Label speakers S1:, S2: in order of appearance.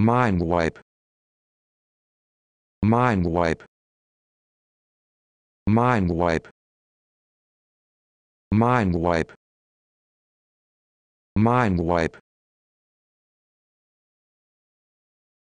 S1: Mind wipe. Mind wipe. Mind wipe. Mind wipe. Mind wipe.